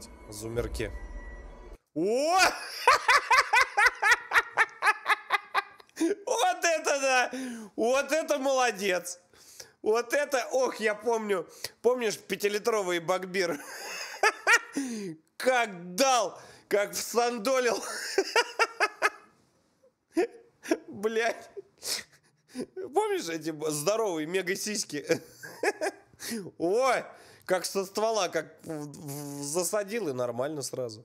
сказать. Зумерки. О! Вот это да! Вот это молодец! Вот это, ох, я помню, помнишь пятилитровый багбир? Как дал, как всандолил. Блять. Помнишь эти здоровые мега сиськи? Ой, как со ствола, как засадил и нормально сразу.